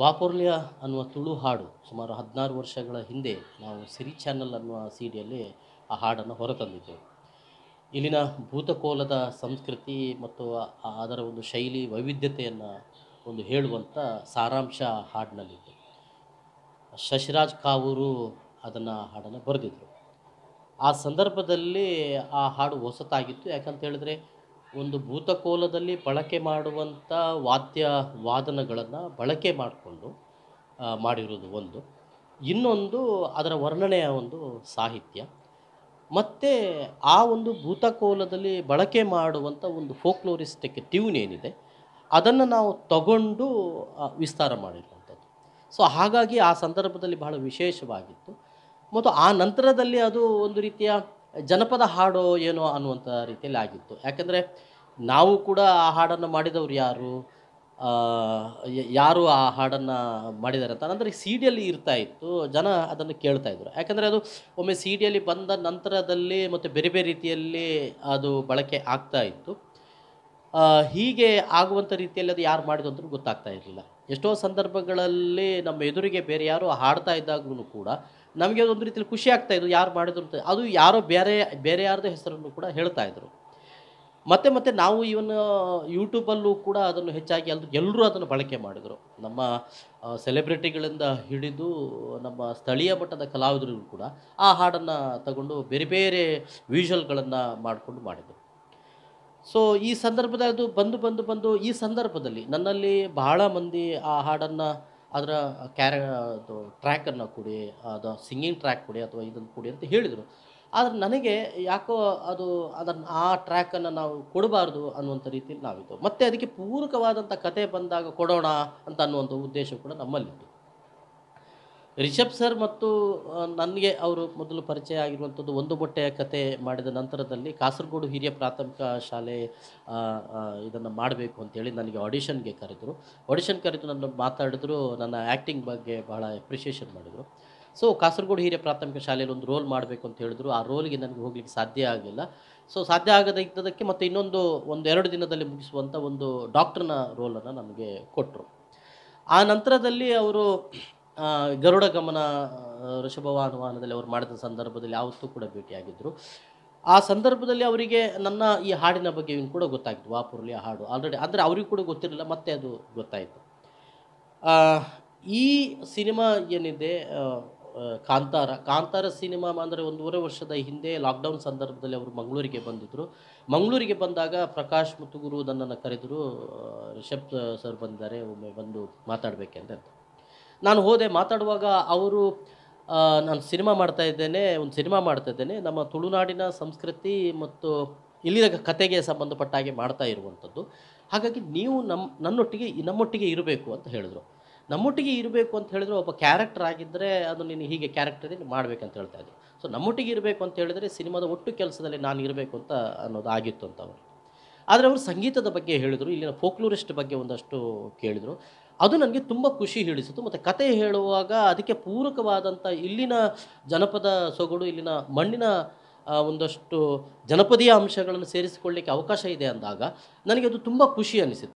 ವಾಪುರ್ಲ್ಯ ಅನ್ನುವ ತುಳು ಹಾಡು ಸುಮಾರು ಹದಿನಾರು ವರ್ಷಗಳ ಹಿಂದೆ ನಾವು ಸಿರಿ ಚಾನಲ್ ಅನ್ನುವ ಸಿ ಡಿಯಲ್ಲಿ ಆ ಹಾಡನ್ನು ಹೊರತಂದಿದ್ದೆವು ಇಲ್ಲಿನ ಭೂತಕೋಲದ ಸಂಸ್ಕೃತಿ ಮತ್ತು ಅದರ ಒಂದು ಶೈಲಿ ವೈವಿಧ್ಯತೆಯನ್ನು ಒಂದು ಹೇಳುವಂಥ ಸಾರಾಂಶ ಹಾಡಿನಲ್ಲಿತ್ತು ಶಶಿರಾಜ್ ಕಾವೂರು ಅದನ್ನು ಹಾಡನ್ನು ಬರೆದಿದ್ರು ಆ ಸಂದರ್ಭದಲ್ಲಿ ಆ ಹಾಡು ಹೊಸತಾಗಿತ್ತು ಯಾಕಂತ ಹೇಳಿದ್ರೆ ಒಂದು ಭೂತಕೋಲದಲ್ಲಿ ಬಳಕೆ ಮಾಡುವಂಥ ವಾದ್ಯ ವಾದನಗಳನ್ನು ಬಳಕೆ ಮಾಡಿಕೊಂಡು ಮಾಡಿರೋದು ಒಂದು ಇನ್ನೊಂದು ಅದರ ವರ್ಣನೆಯ ಒಂದು ಸಾಹಿತ್ಯ ಮತ್ತು ಆ ಒಂದು ಭೂತಕೋಲದಲ್ಲಿ ಬಳಕೆ ಮಾಡುವಂಥ ಒಂದು ಫೋಕ್ಲೋರಿಸ್ಟಿಕ್ ಟ್ಯೂನ್ ಏನಿದೆ ಅದನ್ನು ನಾವು ತಗೊಂಡು ವಿಸ್ತಾರ ಮಾಡಿರುವಂಥದ್ದು ಸೊ ಹಾಗಾಗಿ ಆ ಸಂದರ್ಭದಲ್ಲಿ ಬಹಳ ವಿಶೇಷವಾಗಿತ್ತು ಮತ್ತು ಆ ನಂತರದಲ್ಲಿ ಅದು ಒಂದು ರೀತಿಯ ಜನಪದ ಹಾಡೋ ಏನೋ ಅನ್ನುವಂಥ ರೀತಿಯಲ್ಲಿ ಆಗಿತ್ತು ಯಾಕೆಂದರೆ ನಾವು ಕೂಡ ಆ ಹಾಡನ್ನು ಮಾಡಿದವರು ಯಾರು ಯಾರು ಆ ಹಾಡನ್ನು ಮಾಡಿದ್ದಾರೆ ಅಂತ ಅಂದರೆ ಸಿ ಡಿಯಲ್ಲಿ ಇರ್ತಾ ಇತ್ತು ಜನ ಅದನ್ನು ಕೇಳ್ತಾ ಇದ್ರು ಯಾಕಂದರೆ ಅದು ಒಮ್ಮೆ ಸಿ ಡಿಯಲ್ಲಿ ಬಂದ ನಂತರದಲ್ಲಿ ಮತ್ತು ಬೇರೆ ಬೇರೆ ರೀತಿಯಲ್ಲಿ ಅದು ಬಳಕೆ ಆಗ್ತಾ ಇತ್ತು ಹೀಗೆ ಆಗುವಂಥ ರೀತಿಯಲ್ಲಿ ಅದು ಯಾರು ಮಾಡಿದ್ರು ಅಂತ ಗೊತ್ತಾಗ್ತಾ ಇರಲಿಲ್ಲ ಎಷ್ಟೋ ಸಂದರ್ಭಗಳಲ್ಲಿ ನಮ್ಮ ಎದುರಿಗೆ ಬೇರೆ ಯಾರು ಹಾಡ್ತಾ ಇದ್ದಾಗೂ ಕೂಡ ನಮಗೆ ಒಂದು ರೀತಿಯಲ್ಲಿ ಖುಷಿ ಆಗ್ತಾ ಇತ್ತು ಯಾರು ಮಾಡಿದ್ರು ಅಂತ ಅದು ಯಾರೋ ಬೇರೆ ಬೇರೆ ಯಾರದ ಹೆಸರನ್ನು ಕೂಡ ಹೇಳ್ತಾ ಇದ್ರು ಮತ್ತೆ ಮತ್ತೆ ನಾವು ಇವನ್ ಯೂಟ್ಯೂಬಲ್ಲೂ ಕೂಡ ಅದನ್ನು ಹೆಚ್ಚಾಗಿ ಅಲ್ಲಿ ಎಲ್ಲರೂ ಅದನ್ನು ಬಳಕೆ ಮಾಡಿದರು ನಮ್ಮ ಸೆಲೆಬ್ರಿಟಿಗಳಿಂದ ಹಿಡಿದು ನಮ್ಮ ಸ್ಥಳೀಯ ಮಟ್ಟದ ಕಲಾವಿದರು ಕೂಡ ಆ ಹಾಡನ್ನು ತಗೊಂಡು ಬೇರೆ ಬೇರೆ ವಿಷಲ್ಗಳನ್ನು ಮಾಡಿಕೊಂಡು ಮಾಡಿದರು ಸೊ ಈ ಸಂದರ್ಭದಲ್ಲಿ ಅದು ಬಂದು ಬಂದು ಬಂದು ಈ ಸಂದರ್ಭದಲ್ಲಿ ನನ್ನಲ್ಲಿ ಬಹಳ ಮಂದಿ ಆ ಹಾಡನ್ನು ಅದರ ಕ್ಯಾರ ಅದು ಟ್ರ್ಯಾಕನ್ನು ಕೊಡಿ ಅದು ಸಿಂಗಿಂಗ್ ಟ್ರ್ಯಾಕ್ ಕೊಡಿ ಅಥವಾ ಇದನ್ನು ಕೊಡಿ ಅಂತ ಹೇಳಿದರು ಆದರೆ ನನಗೆ ಯಾಕೋ ಅದು ಅದನ್ನು ಆ ಟ್ರ್ಯಾಕನ್ನು ನಾವು ಕೊಡಬಾರ್ದು ಅನ್ನುವಂಥ ರೀತಿಯಲ್ಲಿ ನಾವಿದ್ದು ಮತ್ತು ಅದಕ್ಕೆ ಪೂರಕವಾದಂಥ ಕತೆ ಬಂದಾಗ ಕೊಡೋಣ ಅಂತ ಅನ್ನುವಂಥ ಉದ್ದೇಶ ಕೂಡ ನಮ್ಮಲ್ಲಿತ್ತು ರಿಷಬ್ ಸರ್ ಮತ್ತು ನನಗೆ ಅವರು ಮೊದಲು ಪರಿಚಯ ಆಗಿರುವಂಥದ್ದು ಒಂದು ಮೊಟ್ಟೆಯ ಕತೆ ಮಾಡಿದ ನಂತರದಲ್ಲಿ ಕಾಸರಗೋಡು ಹಿರಿಯ ಪ್ರಾಥಮಿಕ ಶಾಲೆ ಇದನ್ನು ಮಾಡಬೇಕು ಅಂತೇಳಿ ನನಗೆ ಆಡಿಷನ್ಗೆ ಕರೆದರು ಆಡಿಷನ್ ಕರೆದು ನನ್ನ ಮಾತಾಡಿದ್ರು ನನ್ನ ಆ್ಯಕ್ಟಿಂಗ್ ಬಗ್ಗೆ ಭಾಳ ಎಪ್ರಿಷಿಯೇಷನ್ ಮಾಡಿದರು ಸೊ ಕಾಸರಗೋಡು ಹಿರಿಯ ಪ್ರಾಥಮಿಕ ಶಾಲೆಯಲ್ಲಿ ಒಂದು ರೋಲ್ ಮಾಡಬೇಕು ಅಂತ ಹೇಳಿದ್ರು ಆ ರೋಲ್ಗೆ ನನಗೆ ಹೋಗ್ಲಿಕ್ಕೆ ಸಾಧ್ಯ ಆಗಲಿಲ್ಲ ಸೊ ಸಾಧ್ಯ ಆಗದ ಇದ್ದದಕ್ಕೆ ಮತ್ತು ಇನ್ನೊಂದು ಒಂದು ಎರಡು ದಿನದಲ್ಲಿ ಮುಗಿಸುವಂಥ ಒಂದು ಡಾಕ್ಟ್ರನ ರೋಲನ್ನು ನಮಗೆ ಕೊಟ್ಟರು ಆ ನಂತರದಲ್ಲಿ ಅವರು ಗರುಡ ಗಮನ ಋಷಭವಾನುವಾಹನದಲ್ಲಿ ಅವರು ಮಾಡಿದ ಸಂದರ್ಭದಲ್ಲಿ ಆವತ್ತೂ ಕೂಡ ಭೇಟಿಯಾಗಿದ್ದರು ಆ ಸಂದರ್ಭದಲ್ಲಿ ಅವರಿಗೆ ನನ್ನ ಈ ಹಾಡಿನ ಬಗ್ಗೆ ಇವ್ನು ಕೂಡ ಗೊತ್ತಾಗಿತ್ತು ವಾಪುರಲಿ ಆ ಹಾಡು ಆಲ್ರೆಡಿ ಅಂದರೆ ಅವ್ರಿಗೂ ಕೂಡ ಗೊತ್ತಿರಲಿಲ್ಲ ಮತ್ತೆ ಅದು ಗೊತ್ತಾಯಿತು ಈ ಸಿನಿಮಾ ಏನಿದೆ ಕಾಂತಾರ ಕಾಂತಾರ ಸಿನಿಮಾ ಅಂದರೆ ಒಂದೂವರೆ ವರ್ಷದ ಹಿಂದೆ ಲಾಕ್ಡೌನ್ ಸಂದರ್ಭದಲ್ಲಿ ಅವರು ಮಂಗಳೂರಿಗೆ ಬಂದಿದ್ದರು ಮಂಗಳೂರಿಗೆ ಬಂದಾಗ ಪ್ರಕಾಶ್ ಮುತ್ತುಗುರು ನನ್ನನ್ನು ಕರೆದರು ರಿಷಬ್ ಸರ್ ಬಂದಿದ್ದಾರೆ ಒಮ್ಮೆ ಬಂದು ಅಂತ ನಾನು ಹೋದೆ ಮಾತಾಡುವಾಗ ಅವರು ನಾನು ಸಿನಿಮಾ ಮಾಡ್ತಾ ಇದ್ದೇನೆ ಒಂದು ಸಿನಿಮಾ ಮಾಡ್ತಾ ಇದ್ದೇನೆ ನಮ್ಮ ತುಳುನಾಡಿನ ಸಂಸ್ಕೃತಿ ಮತ್ತು ಇಲ್ಲಿನ ಕತೆಗೆ ಸಂಬಂಧಪಟ್ಟ ಹಾಗೆ ಮಾಡ್ತಾ ಇರುವಂಥದ್ದು ಹಾಗಾಗಿ ನೀವು ನಮ್ಮ ನನ್ನೊಟ್ಟಿಗೆ ನಮ್ಮೊಟ್ಟಿಗೆ ಇರಬೇಕು ಅಂತ ಹೇಳಿದರು ನಮ್ಮೊಟ್ಟಿಗೆ ಇರಬೇಕು ಅಂತ ಹೇಳಿದ್ರೆ ಒಬ್ಬ ಕ್ಯಾರೆಕ್ಟರ್ ಆಗಿದ್ದರೆ ಅದು ನೀನು ಹೀಗೆ ಕ್ಯಾರೆಕ್ಟರ್ ಮಾಡಬೇಕಂತ ಹೇಳ್ತಾ ಇದ್ದೆ ಸೊ ನಮ್ಮೊಟ್ಟಿಗೆ ಇರಬೇಕು ಅಂತ ಹೇಳಿದರೆ ಸಿನಿಮಾದ ಒಟ್ಟು ಕೆಲಸದಲ್ಲಿ ನಾನು ಇರಬೇಕು ಅಂತ ಅನ್ನೋದು ಆಗಿತ್ತು ಅಂತ ಅವರು ಆದರೆ ಅವರು ಸಂಗೀತದ ಬಗ್ಗೆ ಹೇಳಿದರು ಇಲ್ಲಿನ ಫೋಕ್ಲೂರಿಸ್ಟ್ ಬಗ್ಗೆ ಒಂದಷ್ಟು ಕೇಳಿದರು ಅದು ನನಗೆ ತುಂಬ ಖುಷಿ ಹಿಡಿಸಿತು ಮತ್ತು ಕತೆ ಹೇಳುವಾಗ ಅದಕ್ಕೆ ಪೂರಕವಾದಂಥ ಇಲ್ಲಿನ ಜನಪದ ಸೊಗಡು ಇಲ್ಲಿನ ಮಣ್ಣಿನ ಒಂದಷ್ಟು ಜನಪದೀಯ ಅಂಶಗಳನ್ನು ಸೇರಿಸಿಕೊಳ್ಳಲಿಕ್ಕೆ ಅವಕಾಶ ಇದೆ ಅಂದಾಗ ನನಗೆ ಅದು ತುಂಬ ಖುಷಿ ಅನಿಸಿತು